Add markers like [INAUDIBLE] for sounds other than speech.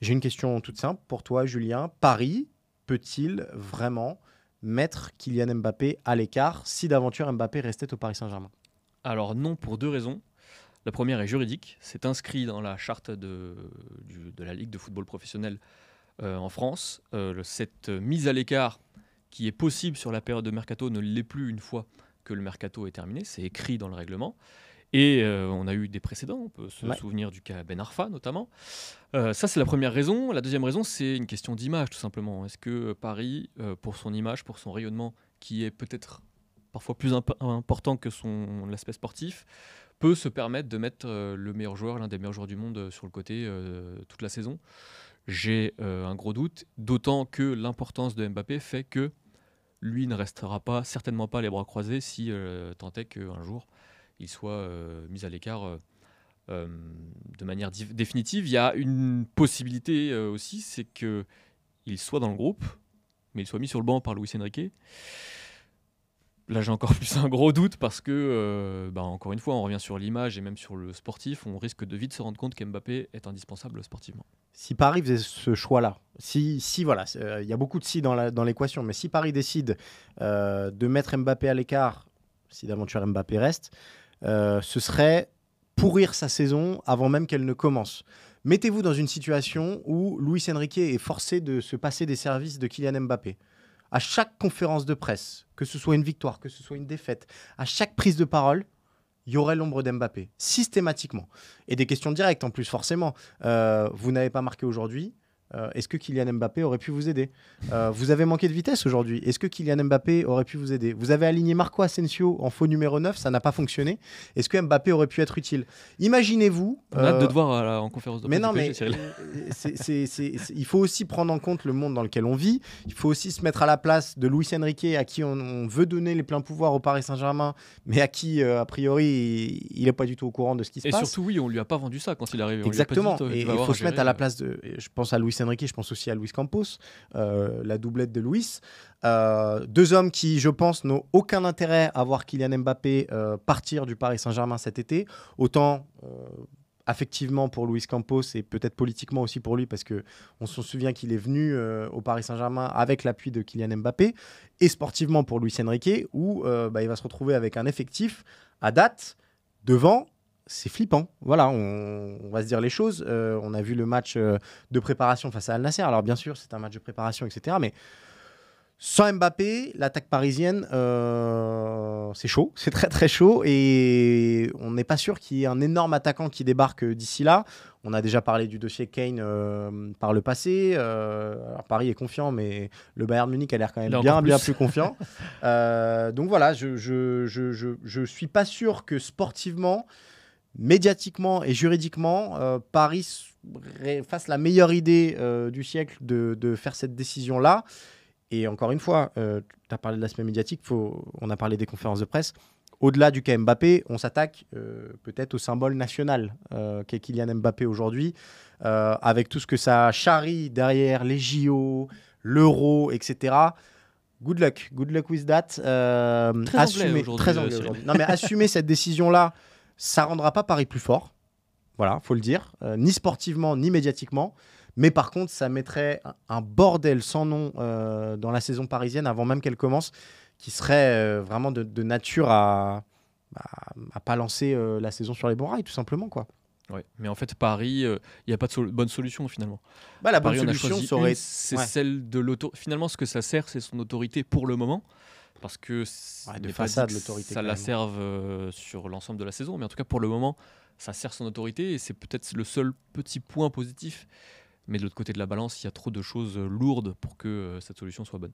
J'ai une question toute simple pour toi, Julien. Paris peut-il vraiment mettre Kylian Mbappé à l'écart si d'aventure Mbappé restait au Paris Saint-Germain Alors non, pour deux raisons. La première est juridique. C'est inscrit dans la charte de, la Ligue de football professionnel euh, en France. Euh, cette mise à l'écart qui est possible sur la période de mercato ne l'est plus une fois que le mercato est terminé. C'est écrit dans le règlement. Et euh, on a eu des précédents, on peut se souvenir du cas Ben Arfa notamment. Euh, ça, c'est la première raison. La deuxième raison, c'est une question d'image, tout simplement. Est-ce que euh, Paris, pour son image, pour son rayonnement, qui est peut-être parfois plus important que son l'aspect sportif, peut se permettre de mettre le meilleur joueur, l'un des meilleurs joueurs du monde, sur le côté toute la saison J'ai un gros doute, d'autant que l'importance de Mbappé fait que lui ne restera pas, certainement pas les bras croisés, si tant est qu'un jour il soit euh, mis à l'écart euh, euh, de manière définitive. Il y a une possibilité aussi, c'est qu'il soit dans le groupe, mais il soit mis sur le banc par Luis Enrique. Là, j'ai encore [LAUGHS] plus un gros doute parce que, bah, encore une fois, on revient sur l'image et même sur le sportif. On risque de vite se rendre compte qu'Mbappé est indispensable sportivement. Si Paris faisait ce choix-là, si, voilà, il y a beaucoup de si dans l'équation, mais si Paris décide de mettre Mbappé à l'écart, si d'aventure Mbappé reste, euh, ce serait pourrir sa saison avant même qu'elle ne commence. Mettez-vous dans une situation où Luis Enrique est forcé de se passer des services de Kylian Mbappé. À chaque conférence de presse, que ce soit une victoire, que ce soit une défaite, à chaque prise de parole, il y aurait l'ombre d'Mbappé, systématiquement. Et des questions directes en plus, forcément. Euh, vous n'avez pas marqué aujourd'hui, euh, est-ce que Kylian Mbappé aurait pu vous aider euh, Vous avez manqué de vitesse aujourd'hui. Est-ce que Kylian Mbappé aurait pu vous aider Vous avez aligné Marco Asensio en faux numéro 9, ça n'a pas fonctionné. Est-ce que Mbappé aurait pu être utile Imaginez-vous. de te euh, voir en conférence de Mais non, mais [LAUGHS] il faut aussi prendre en compte le monde dans lequel on vit. Il faut aussi se mettre à la place de Luis Enrique, à qui on, veut donner les pleins pouvoirs au Paris Saint-Germain, mais à qui, a priori, il n'est pas du tout au courant de ce qui se passe. Et surtout, oui, on lui a pas vendu ça quand il est arrivé. Exactement. et il faut se mettre à la place de. Je pense à Luis Enrique, je pense aussi à Luis Campos, euh, la doublette de Luis. Euh, deux hommes qui, je pense, n'ont aucun intérêt à voir Kylian Mbappé euh, partir du Paris Saint-Germain cet été. Autant affectivement pour Luis Campos et peut-être politiquement aussi pour lui parce que on se souvient qu'il est venu au Paris Saint-Germain avec l'appui de Kylian Mbappé et sportivement pour Luis Enrique où bah, il va se retrouver avec un effectif à date devant c'est flippant. Voilà, on, va se dire les choses. Euh, on a vu le match euh, de préparation face à Al Nasser. Alors bien sûr, c'est un match de préparation, etc. Mais sans Mbappé, l'attaque parisienne, euh, c'est chaud, c'est très très chaud. Et on n'est pas sûr qu'il y ait un énorme attaquant qui débarque d'ici là. On a déjà parlé du dossier Kane par le passé. alors Paris est confiant, mais le Bayern Munich a l'air quand même bien, plus. bien plus confiant. [LAUGHS] donc voilà, je ne je, je, suis pas sûr que sportivement médiatiquement et juridiquement, euh, Paris fasse la meilleure idée euh, du siècle de, faire cette décision-là. Et encore une fois, euh, tu as parlé de l'aspect médiatique, on a parlé des conférences de presse. Au-delà du cas Mbappé, on s'attaque peut-être au symbole national qu'est Kylian Mbappé aujourd'hui, avec tout ce que ça charrie derrière les JO, l'euro, etc good luck, good luck with that. assumer cette décision là [LAUGHS] Ça rendra pas Paris plus fort. Voilà, faut le dire. Euh, ni sportivement, ni médiatiquement. Mais par contre, ça mettrait un bordel sans nom euh, dans la saison parisienne avant même qu'elle commence, qui serait euh, vraiment de, nature à, ne pas lancer la saison sur les bons rails, tout simplement, quoi. mais en fait, Paris, il n'y a pas de bonne solution finalement. Bah, la bonne solution, c'est celle de l'auto. Finalement, ce que ça sert, c'est son autorité pour le moment parce que de façade, ça la hein. serve euh, sur l'ensemble de la saison, mais en tout cas pour le moment, ça sert son autorité et c'est peut-être le seul petit point positif. Mais de l'autre côté de la balance, il y a trop de choses euh, lourdes pour que euh, cette solution soit bonne.